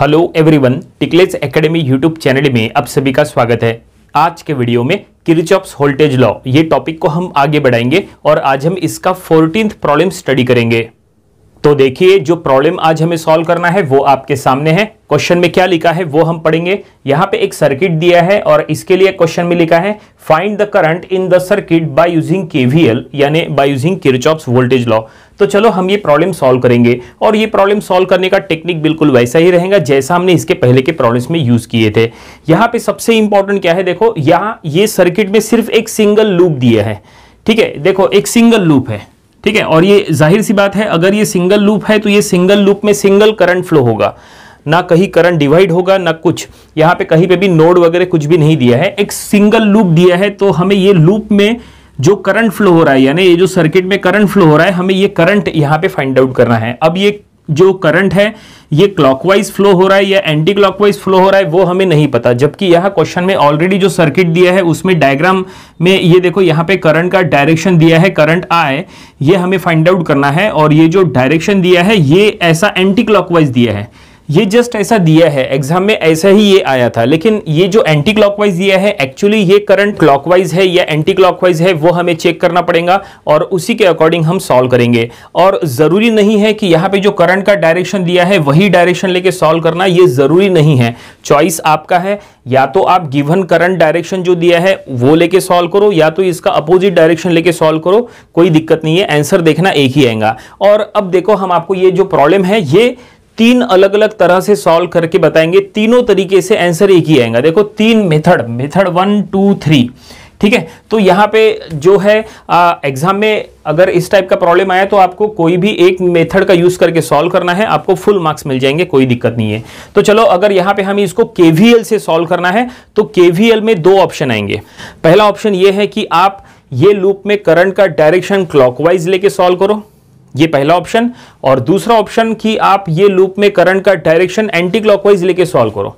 hello everyone टिकलेस academy YouTube channel में आप सभी का स्वागत है आज के वीडियो में किरचॉप्स वोल्टेज लॉ ये टॉपिक को हम आगे बढ़ाएंगे और आज हम इसका फोर्टीन प्रॉब्लम स्टडी करेंगे तो देखिए जो प्रॉब्लम आज हमें सॉल्व करना है वो आपके सामने है क्वेश्चन में क्या लिखा है वो हम पढ़ेंगे यहाँ पे एक सर्किट दिया है और इसके लिए क्वेश्चन में लिखा है find the current in the circuit by using KVL यानी by using Kirchhoff's voltage law तो चलो हम ये प्रॉब्लम सॉल्व करेंगे और ये प्रॉब्लम सॉल्व करने का टेक्निक बिल्कुल वैसा ही रहेगा जैसा हमने इसके पहले के प्रॉब्लम्स में यूज किए थे यहाँ पे सबसे इंपॉर्टेंट क्या है देखो यहाँ ये सर्किट में सिर्फ एक सिंगल लूप दिया है ठीक है देखो एक सिंगल लूप है ठीक है और ये जाहिर सी बात है अगर ये सिंगल लूप है तो ये सिंगल लूप में सिंगल करंट फ्लो होगा ना कहीं करंट डिवाइड होगा ना कुछ यहां पे कहीं पे भी नोड वगैरह कुछ भी नहीं दिया है एक सिंगल लूप दिया है तो हमें ये लूप में जो करंट फ्लो हो रहा है यानी ये जो सर्किट में करंट फ्लो हो रहा है हमें ये करंट यहां पे फाइंड आउट करना है अब ये जो करंट है ये क्लॉकवाइज फ्लो हो रहा है या एंटी क्लॉकवाइज फ्लो हो रहा है वो हमें नहीं पता जबकि यह क्वेश्चन में ऑलरेडी जो सर्किट दिया है उसमें डायग्राम में ये देखो यहाँ पे करंट का डायरेक्शन दिया है करंट आए ये हमें फाइंड आउट करना है और ये जो डायरेक्शन दिया है ये ऐसा एंटी क्लॉकवाइज दिया है ये जस्ट ऐसा दिया है एग्जाम में ऐसा ही ये आया था लेकिन ये जो एंटी क्लॉकवाइज दिया है एक्चुअली ये करंट क्लॉकवाइज है या एंटी क्लॉकवाइज है वो हमें चेक करना पड़ेगा और उसी के अकॉर्डिंग हम सॉल्व करेंगे और ज़रूरी नहीं है कि यहाँ पे जो करंट का डायरेक्शन दिया है वही डायरेक्शन लेके सॉल्व करना ये ज़रूरी नहीं है चॉइस आपका है या तो आप गिवन करंट डायरेक्शन जो दिया है वो लेके सॉल्व करो या तो इसका अपोजिट डायरेक्शन लेके सॉल्व करो कोई दिक्कत नहीं है आंसर देखना एक ही आएगा और अब देखो हम आपको ये जो प्रॉब्लम है ये तीन अलग अलग तरह से सॉल्व करके बताएंगे तीनों तरीके से आंसर एक ही आएगा देखो तीन method method one two three ठीक है तो यहां पे जो है एग्जाम में अगर इस टाइप का प्रॉब्लम आया तो आपको कोई भी एक मेथड का यूज करके सॉल्व करना है आपको फुल मार्क्स मिल जाएंगे कोई दिक्कत नहीं है तो चलो अगर यहां पे हमें इसको केवीएल से सॉल्व करना है तो केवीएल में दो ऑप्शन आएंगे पहला ऑप्शन यह है कि आप ये लूप में करंट का डायरेक्शन क्लॉकवाइज लेके सॉल्व करो ये पहला ऑप्शन और दूसरा ऑप्शन कि आप ये लूप में करंट का डायरेक्शन एंटी क्लॉकवाइज लेके सॉल्व करो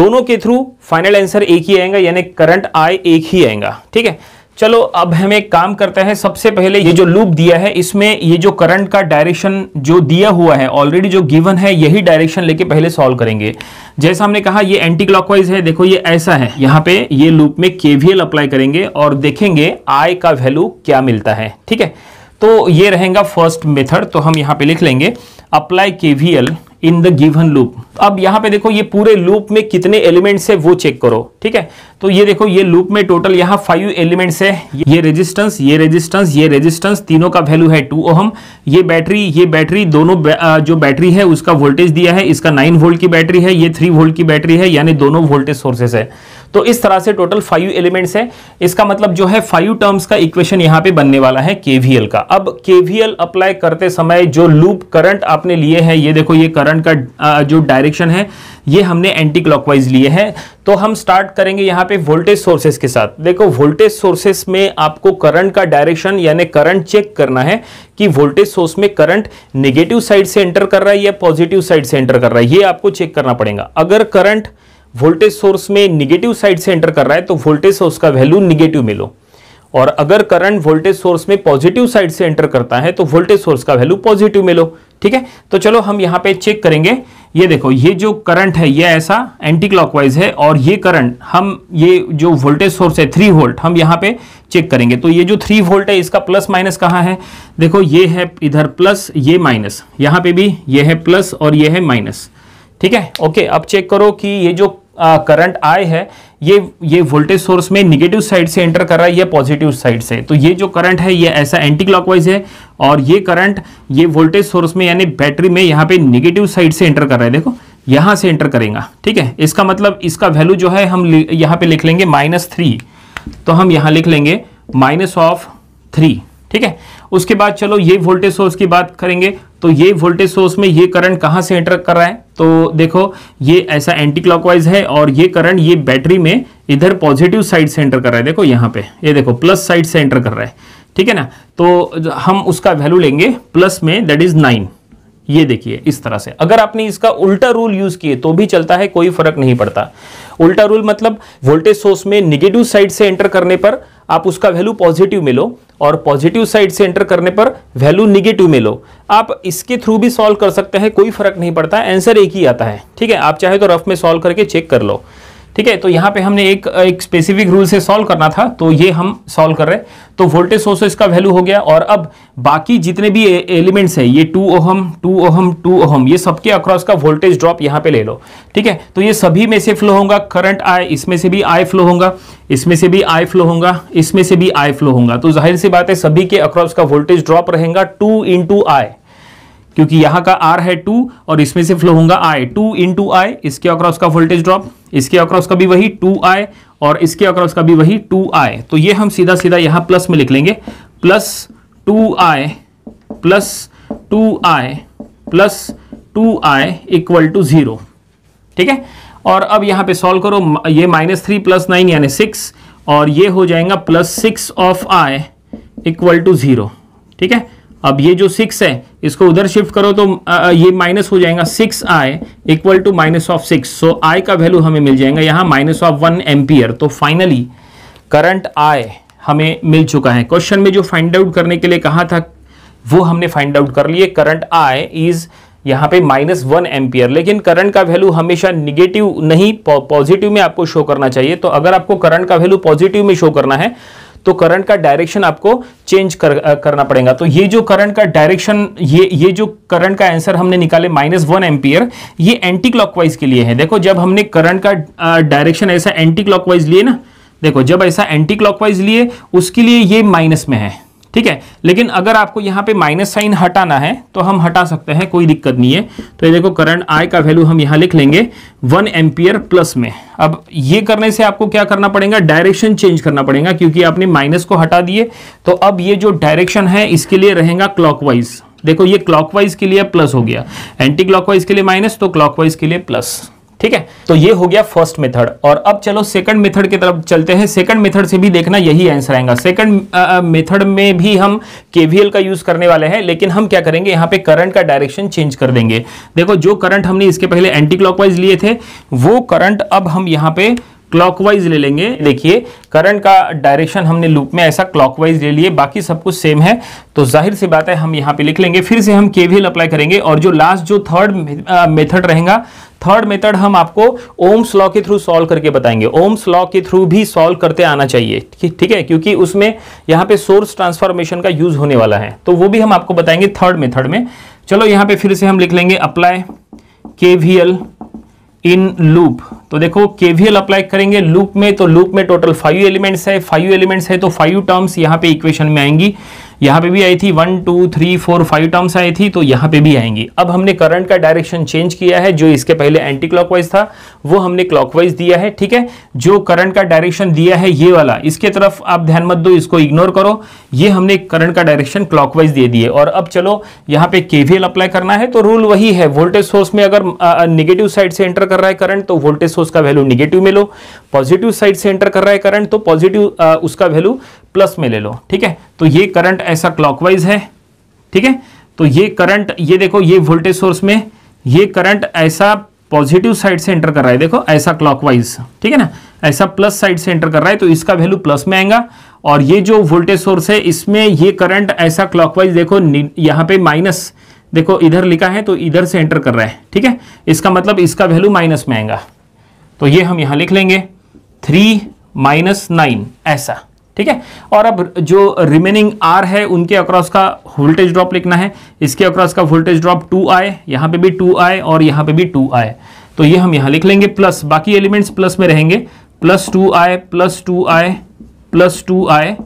दोनों के थ्रू फाइनल आंसर एक ही आएगा यानी करंट आई एक ही आएगा ठीक है चलो अब हम एक काम करते हैं सबसे पहले ये जो लूप दिया है इसमें ये जो करंट का डायरेक्शन जो दिया हुआ है ऑलरेडी जो गिवन है यही डायरेक्शन लेके पहले सॉल्व करेंगे जैसा हमने कहा ये एंटी क्लॉकवाइज है देखो ये ऐसा है यहाँ पे ये लूप में केवीएल अप्लाई करेंगे और देखेंगे आई का वैल्यू क्या मिलता है ठीक है तो ये रहेगा फर्स्ट मेथड तो हम यहां पे लिख लेंगे apply K V L in the given loop अब यहां पे देखो ये पूरे लूप में कितने एलिमेंट्स है वो चेक करो ठीक है तो ये देखो ये लूप में टोटल यहां फाइव एलिमेंट्स है ये रेजिस्टेंस ये रेजिस्टेंस ये रेजिस्टेंस तीनों का वैल्यू है टू ओहम ये बैटरी ये बैटरी दोनों जो बैटरी है उसका वोल्टेज दिया है इसका नाइन वोल्ट की बैटरी है ये थ्री वोल्ट की बैटरी है यानी दोनों वोल्टेज सोर्सेस है तो इस तरह से टोटल फाइव एलिमेंट्स हैं इसका मतलब जो है फाइव टर्म्स का इक्वेशन यहां पे बनने वाला है केवीएल का अब केवीएल अप्लाई करते समय जो लूप करंट आपने लिए है ये देखो ये करंट का जो डायरेक्शन है ये हमने एंटी क्लॉकवाइज लिए हैं तो हम स्टार्ट करेंगे यहाँ पे वोल्टेज सोर्सेस के साथ देखो वोल्टेज सोर्सेस में आपको करंट का डायरेक्शन यानी करंट चेक करना है कि वोल्टेज सोर्स में करंट नेगेटिव साइड से एंटर कर रहा है या पॉजिटिव साइड से एंटर कर रहा है ये आपको चेक करना पड़ेगा अगर करंट वोल्टेज सोर्स में निगेटिव साइड से एंटर कर रहा है तो वोल्टेज सोर्स का वैल्यू निगेटिव मिलो और अगर करंट वोल्टेज सोर्स में पॉजिटिव साइड से एंटर करता है तो वोल्टेज सोर्स का वैल्यू पॉजिटिव में लो ठीक है तो चलो हम यहाँ पे चेक करेंगे ये देखो ये जो करंट है ये ऐसा एंटी क्लॉकवाइज है और ये करंट हम ये जो वोल्टेज सोर्स है थ्री वोल्ट हम यहां पे चेक करेंगे तो ये जो थ्री वोल्ट है इसका प्लस माइनस कहाँ है देखो ये है इधर प्लस ये माइनस यहाँ पे भी ये है प्लस और ये है माइनस ठीक है ओके अब चेक करो कि ये जो करंट आए है ये ये वोल्टेज सोर्स में निगेटिव साइड से एंटर कर रहा है या पॉजिटिव साइड से तो ये जो करंट है ये ऐसा एंटी क्लॉकवाइज है और ये करंट ये वोल्टेज सोर्स में यानी बैटरी में यहाँ पे निगेटिव साइड से एंटर कर रहा है देखो यहाँ से एंटर करेगा ठीक है इसका मतलब इसका वैल्यू जो है हम यहाँ पे लिख लेंगे माइनस थ्री तो हम यहाँ लिख लेंगे माइनस ऑफ थ्री ठीक है उसके बाद चलो ये वोल्टेज सोर्स की बात करेंगे तो ये वोल्टेज सोर्स में ये करंट कहां से एंटर कर रहा है तो देखो ये ऐसा एंटी क्लॉकवाइज है और ये करंट ये बैटरी में इधर पॉजिटिव साइड से एंटर कर रहा है देखो यहां पे ये देखो प्लस साइड से एंटर कर रहा है ठीक है ना तो हम उसका वैल्यू लेंगे प्लस में दैट इज नाइन ये देखिए इस तरह से अगर आपने इसका उल्टा रूल यूज किए तो भी चलता है कोई फर्क नहीं पड़ता उल्टा रूल मतलब वोल्टेज सोर्स में निगेटिव साइड से एंटर करने पर आप उसका वैल्यू पॉजिटिव में लो और पॉजिटिव साइड से एंटर करने पर वैल्यू निगेटिव में लो आप इसके थ्रू भी सॉल्व कर सकते हैं कोई फर्क नहीं पड़ता आंसर एक ही आता है ठीक है आप चाहे तो रफ में सॉल्व करके चेक कर लो ठीक है तो यहाँ पे हमने एक एक स्पेसिफिक रूल से सॉल्व करना था तो ये हम सॉल्व कर रहे हैं तो वोल्टेज सोर्स इसका वैल्यू हो गया और अब बाकी जितने भी एलिमेंट्स हैं ये two ohm two ohm two ohm ये सबके अक्रॉस का वोल्टेज ड्रॉप यहाँ पे ले लो ठीक है तो ये सभी में से फ्लो होगा करंट आई इसमें से भी आई फ्लो होगा इसमें से भी आई फ्लो होगा इसमें से भी आई फ्लो होगा तो जाहिर सी बात है सभी के अक्रॉस का वोल्टेज ड्रॉप रहेगा टू इंटू आई क्योंकि यहां का आर है टू और इसमें से फ्लो होगा आई टू इन टू आई इसके अक्रॉस का वोल्टेज ड्रॉप इसके अक्रॉस का भी वही टू आई और इसके अक्रॉस का भी वही टू आई तो ये हम सीधा सीधा यहां प्लस में लिख लेंगे plus two I plus two I plus two I equal to zero ठीक है और अब यहां पे सॉल्व करो ये माइनस थ्री प्लस नाइन यानी सिक्स और ये हो जाएगा plus six of I equal to zero ठीक है अब ये जो सिक्स है इसको उधर शिफ्ट करो तो आ, ये माइनस हो जाएगा six I equal to minus of six so I का वैल्यू हमें मिल जाएगा यहाँ माइनस ऑफ वन एम्पियर तो फाइनली करंट आई हमें मिल चुका है क्वेश्चन में जो फाइंड आउट करने के लिए कहा था वो हमने फाइंड आउट कर लिए करंट आई इज यहाँ पे माइनस वन एम्पियर लेकिन करंट का वैल्यू हमेशा निगेटिव नहीं पॉजिटिव में आपको शो करना चाहिए तो अगर आपको करंट का वैल्यू पॉजिटिव में शो करना है तो करंट का डायरेक्शन आपको चेंज कर, करना पड़ेगा तो ये जो करंट का डायरेक्शन ये ये जो करंट का आंसर हमने निकाले माइनस वन एम्पियर ये एंटी क्लॉकवाइज के लिए है देखो जब हमने करंट का डायरेक्शन ऐसा एंटी क्लॉकवाइज लिए ना देखो जब ऐसा एंटी क्लॉकवाइज लिए उसके लिए ये माइनस में है ठीक है लेकिन अगर आपको यहाँ पे माइनस साइन हटाना है तो हम हटा सकते हैं कोई दिक्कत नहीं है तो ये देखो करंट आई का वैल्यू हम यहाँ लिख लेंगे वन एम्पियर प्लस में अब ये करने से आपको क्या करना पड़ेगा डायरेक्शन चेंज करना पड़ेगा क्योंकि आपने माइनस को हटा दिए तो अब ये जो डायरेक्शन है इसके लिए रहेगा क्लॉकवाइज देखो ये क्लॉकवाइज के लिए प्लस हो गया एंटी क्लॉकवाइज के लिए माइनस तो क्लॉकवाइज के लिए प्लस ठीक है तो ये हो गया फर्स्ट मेथड और अब चलो सेकंड मेथड की तरफ चलते हैं सेकंड मेथड से भी देखना यही आंसर आएगा सेकंड मेथड में भी हम केवीएल का यूज करने वाले हैं लेकिन हम क्या करेंगे यहां पे करंट का डायरेक्शन चेंज कर देंगे देखो जो करंट हमने इसके पहले एंटी क्लॉकवाइज लिए थे वो करंट अब हम यहां पर क्लॉकवाइज ले लेंगे देखिए करंट का डायरेक्शन हमने लूप में ऐसा क्लॉकवाइज ले लिए बाकी सब कुछ सेम है तो जाहिर सी बात है हम यहाँ पे लिख लेंगे फिर से हम केवीएल अप्लाई करेंगे और जो लास्ट जो थर्ड मेथड रहेगा थर्ड मेथड हम आपको ओम्स लॉ के थ्रू सॉल्व करके बताएंगे ओम्स लॉ के थ्रू भी सॉल्व करते आना चाहिए ठीक है क्योंकि उसमें यहाँ पे सोर्स ट्रांसफॉर्मेशन का यूज होने वाला है तो वो भी हम आपको बताएंगे थर्ड मेथड में चलो यहाँ पे फिर से हम लिख लेंगे अप्लाई के इन लूप तो देखो केवीएल अप्लाई करेंगे लूप में तो लूप में टोटल फाइव एलिमेंट्स है फाइव एलिमेंट्स है तो फाइव टर्म्स यहाँ पे इक्वेशन में आएंगी यहाँ पे भी आई थी one two three four five terms आई थी तो यहाँ पे भी आएंगी अब हमने करंट का डायरेक्शन चेंज किया है जो इसके पहले एंटी क्लॉकवाइज था वो हमने क्लॉकवाइज दिया है ठीक है जो करंट का डायरेक्शन दिया है ये वाला इसके तरफ आप ध्यान मत दो इसको इग्नोर करो ये हमने करंट का डायरेक्शन क्लॉकवाइज दे दिए और अब चलो यहाँ पे केवीएल अप्लाई करना है तो रूल वही है वोल्टेज सोर्स में अगर नेगेटिव साइड से एंटर कर रहा है करंट तो वोल्टेज सोर्स उसका वैल्यू निगेटिव में लो पॉजिटिव साइड से एंटर कर रहा है करंट तो पॉजिटिव उसका वैल्यू प्लस में ले लो ठीक है तो ये करंट ऐसा क्लॉकवाइज है ठीक है तो ये करंट ये देखो ये वोल्टेज सोर्स में ये करंट ऐसा पॉजिटिव साइड से एंटर कर रहा है देखो ऐसा क्लॉकवाइज ठीक है ना ऐसा प्लस साइड से एंटर कर रहा है तो इसका वैल्यू प्लस में आएगा और ये जो वोल्टेज सोर्स है इसमें ये करंट ऐसा क्लॉकवाइज देखो यहाँ पे माइनस देखो इधर लिखा है तो इधर से एंटर कर रहा है ठीक है इसका मतलब इसका वैल्यू माइनस में आएगा तो ये हम यहां लिख लेंगे थ्री माइनस नाइन ऐसा ठीक है और अब जो रिमेनिंग आर है उनके अक्रॉस का वोल्टेज ड्रॉप लिखना है इसके अक्रॉस का वोल्टेज ड्रॉप टू आए यहां पे भी टू आए और यहां पे भी टू आए तो ये हम यहां लिख लेंगे प्लस बाकी एलिमेंट्स प्लस में रहेंगे plus two I plus two I plus two I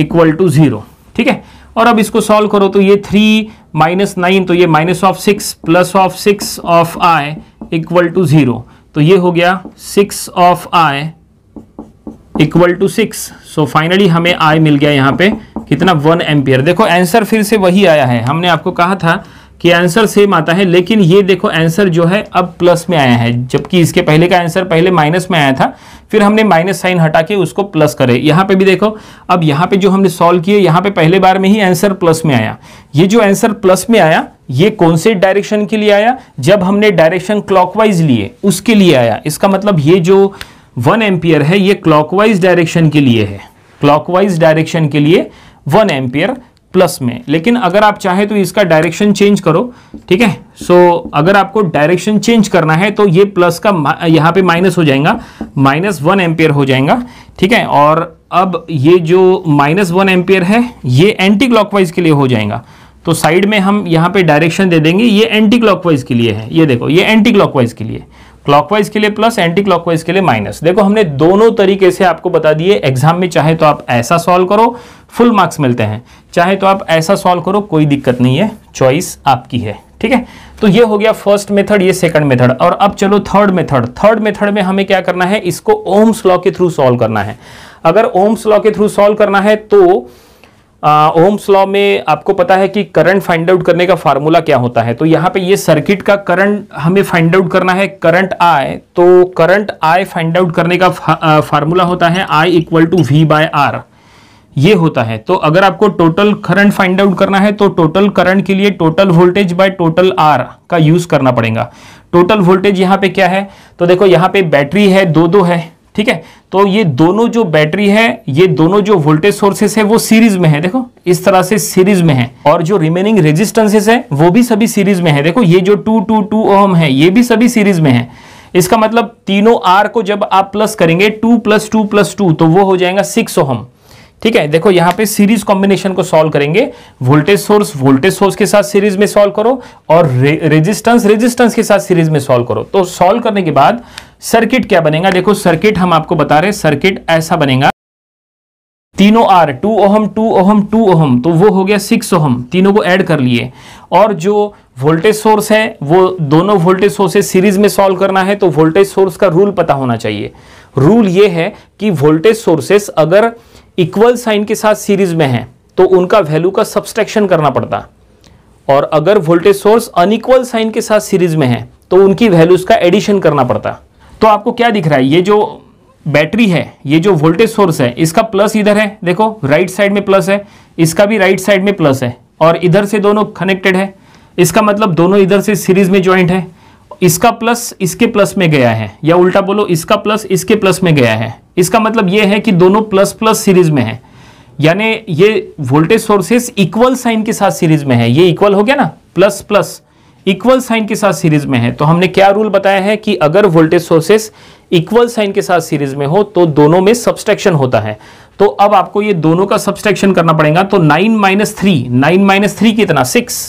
equal to zero ठीक है और अब इसको सॉल्व करो तो ये थ्री माइनस नाइन तो ये minus of six plus of six of I equal to zero तो ये हो गया six of I equal to six so finally हमें आय मिल गया यहाँ पे कितना वन एम्पियर देखो आंसर फिर से वही आया है हमने आपको कहा था कि आंसर सेम आता है लेकिन ये देखो आंसर जो है अब प्लस में आया है जबकि इसके पहले का आंसर पहले माइनस में आया था फिर हमने माइनस साइन हटा के उसको प्लस करे यहाँ पे भी देखो अब यहाँ पे जो हमने सॉल्व किए यहाँ पे पहले बार में ही आंसर प्लस में आया ये जो आंसर प्लस में आया ये कौन से डायरेक्शन के लिए आया जब हमने डायरेक्शन क्लॉकवाइज लिए उसके लिए आया इसका मतलब ये जो वन एम्पियर है ये क्लॉकवाइज डायरेक्शन के लिए है क्लॉकवाइज डायरेक्शन के लिए वन एम्पियर प्लस में लेकिन अगर आप चाहें तो इसका डायरेक्शन चेंज करो ठीक है सो अगर आपको डायरेक्शन चेंज करना है तो ये प्लस का यहाँ पे माइनस हो जाएगा माइनस वन एम्पियर हो जाएगा ठीक है और अब ये जो माइनस वन एम्पियर है ये एंटी क्लॉकवाइज के लिए हो जाएगा तो साइड में हम यहाँ पे डायरेक्शन दे देंगे ये एंटी क्लॉकवाइज के लिए है ये देखो ये एंटी क्लॉकवाइज के लिए क्लॉकवाइज के लिए प्लस एंटी क्लॉकवाइज के लिए माइनस देखो हमने दोनों तरीके से आपको बता दिए एग्जाम में चाहे तो आप ऐसा सॉल्व करो फुल मार्क्स मिलते हैं चाहे तो आप ऐसा सॉल्व करो कोई दिक्कत नहीं है चॉइस आपकी है ठीक है तो ये हो गया फर्स्ट मेथड ये सेकंड मेथड और अब चलो थर्ड मेथड थर्ड मेथड में हमें क्या करना है इसको ओम्स लॉ के थ्रू सॉल्व करना है अगर ओम्स लॉ के थ्रू सॉल्व करना है तो ओम्स लॉ में आपको पता है कि करंट फाइंड आउट करने का फार्मूला क्या होता है तो यहाँ पे ये सर्किट का करंट हमें फाइंड आउट करना है करंट आय तो करंट आय फाइंड आउट करने का फार्मूला होता है I equal to V by R ये होता है तो अगर आपको टोटल करंट फाइंड आउट करना है तो टोटल करंट के लिए total voltage by total R का यूज करना पड़ेगा टोटल वोल्टेज यहाँ पे क्या है तो देखो यहाँ पे बैटरी है दो दो है ठीक है तो ये दोनों जो बैटरी है ये दोनों जो वोल्टेज सोर्सेस है वो सीरीज में है देखो इस तरह से सीरीज में है और जो रिमेनिंग रेजिस्टेंसेस है वो भी सभी सीरीज में है देखो ये जो टू टू टू ओम है ये भी सभी सीरीज में है इसका मतलब तीनों आर को जब आप प्लस करेंगे two plus two plus two तो वो हो जाएगा सिक्स ओहम ठीक है देखो यहां पे सीरीज कॉम्बिनेशन को सॉल्व करेंगे वोल्टेज सोर्स वोल्टेज सोर्स के साथ सीरीज में सॉल्व करो और रे, रेजिस्टेंस रेजिस्टेंस के साथ सीरीज में सॉल्व करो तो सॉल्व करने के बाद सर्किट क्या बनेगा देखो सर्किट हम आपको बता रहे सर्किट ऐसा बनेगा तीनों R two ohm two ohm two ohm तो वो हो गया सिक्स ओहम तीनों को ऐड कर लिए और जो वोल्टेज सोर्स है वो दोनों वोल्टेज सोर्स सीरीज में सॉल्व करना है तो वोल्टेज सोर्स का रूल पता होना चाहिए रूल ये है कि वोल्टेज सोर्सेस अगर इक्वल साइन के साथ सीरीज में है तो उनका वैल्यू का सब्सट्रैक्शन करना पड़ता और अगर वोल्टेज सोर्स अनइक्वल साइन के साथ सीरीज में है तो उनकी वैल्यूज का एडिशन करना पड़ता है तो आपको क्या दिख रहा है ये जो बैटरी है ये जो वोल्टेज सोर्स है इसका प्लस इधर है देखो राइट साइड में प्लस है इसका भी राइट साइड में प्लस है और इधर से दोनों कनेक्टेड है इसका मतलब दोनों इधर से सीरीज में ज्वाइंट है इसका प्लस इसके प्लस में गया है या उल्टा बोलो इसका प्लस इसके प्लस में गया है इसका मतलब ये है कि दोनों प्लस प्लस सीरीज में है यानी ये वोल्टेज सोर्सेस इक्वल साइन के साथ सीरीज में है ये इक्वल हो गया ना प्लस प्लस इक्वल साइन के साथ सीरीज में है तो हमने क्या रूल बताया है कि अगर वोल्टेज सोर्सेस इक्वल साइन के साथ सीरीज में हो तो दोनों में सब्सट्रैक्शन होता है तो अब आपको ये दोनों का सब्सट्रैक्शन करना पड़ेगा तो nine minus three nine minus three कितना सिक्स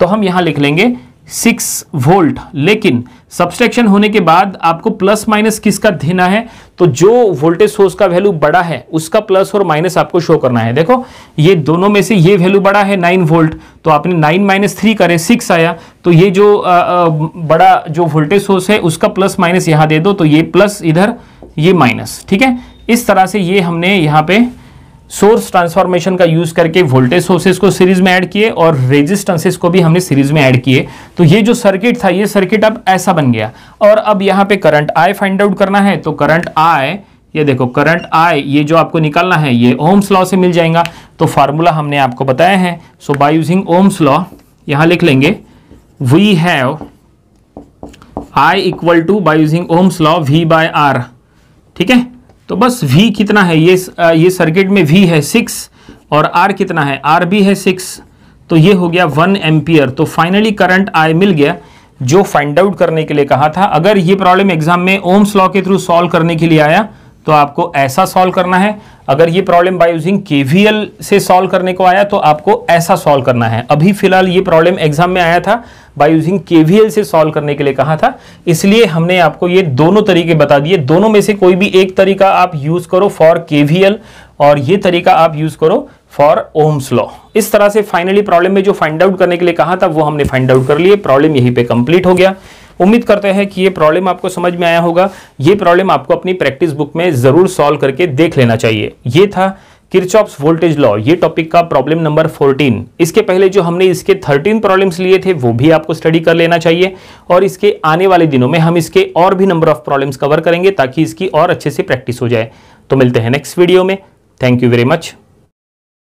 तो हम यहां लिख लेंगे सिक्स वोल्ट लेकिन सब्सट्रैक्शन होने के बाद आपको प्लस माइनस किसका देना है तो जो वोल्टेज सोर्स का वैल्यू बड़ा है उसका प्लस और माइनस आपको शो करना है देखो ये दोनों में से ये वैल्यू बड़ा है नाइन वोल्ट तो आपने नाइन माइनस थ्री करे सिक्स आया तो ये जो आ, आ, बड़ा जो वोल्टेज सोर्स है उसका प्लस माइनस यहाँ दे दो तो ये प्लस इधर ये माइनस ठीक है इस तरह से ये हमने यहाँ पे सोर्स ट्रांसफॉर्मेशन का यूज करके वोल्टेज सोर्सेज को सीरीज में ऐड किए और रेजिस्टेंसेस को भी हमने सीरीज में ऐड किए तो ये जो सर्किट था ये सर्किट अब ऐसा बन गया और अब यहाँ पे करंट आई फाइंड आउट करना है तो करंट आई ये देखो करंट आई ये जो आपको निकालना है ये ओम्स लॉ से मिल जाएगा तो फार्मूला हमने आपको बताया है so by using Ohm's law यहाँ लिख लेंगे we have I equal to by using Ohm's law V by R ठीक है तो बस V कितना है ये ये सर्किट में V है सिक्स और R कितना है R भी है सिक्स तो ये हो गया वन एम्पियर तो फाइनली करंट आई मिल गया जो फाइंड आउट करने के लिए कहा था अगर ये प्रॉब्लम एग्जाम में ओम्स लॉ के थ्रू सॉल्व करने के लिए आया तो आपको ऐसा सॉल्व करना है अगर ये प्रॉब्लम बाय यूजिंग केवीएल से सॉल्व करने को आया तो आपको ऐसा सॉल्व करना है अभी फिलहाल ये प्रॉब्लम एग्जाम में आया था बाय यूजिंग केवीएल से सॉल्व करने के लिए कहा था इसलिए हमने आपको ये दोनों तरीके बता दिए दोनों में से कोई भी एक तरीका आप यूज करो फॉर केवीएल और ये तरीका आप यूज करो फॉर ओम्स लॉ इस तरह से फाइनली प्रॉब्लम में जो फाइंड आउट करने के लिए कहा था वो हमने फाइंड आउट कर लिए प्रॉब्लम यहीं पर कंप्लीट हो गया उम्मीद करते हैं कि ये प्रॉब्लम आपको समझ में आया होगा ये प्रॉब्लम आपको अपनी प्रैक्टिस बुक में ज़रूर सॉल्व करके देख लेना चाहिए ये था किरचॉप्स वोल्टेज लॉ ये टॉपिक का प्रॉब्लम नंबर 14 इसके पहले जो हमने इसके 13 प्रॉब्लम्स लिए थे वो भी आपको स्टडी कर लेना चाहिए और इसके आने वाले दिनों में हम इसके और भी नंबर ऑफ प्रॉब्लम्स कवर करेंगे ताकि इसकी और अच्छे से प्रैक्टिस हो जाए तो मिलते हैं नेक्स्ट वीडियो में थैंक यू वेरी मच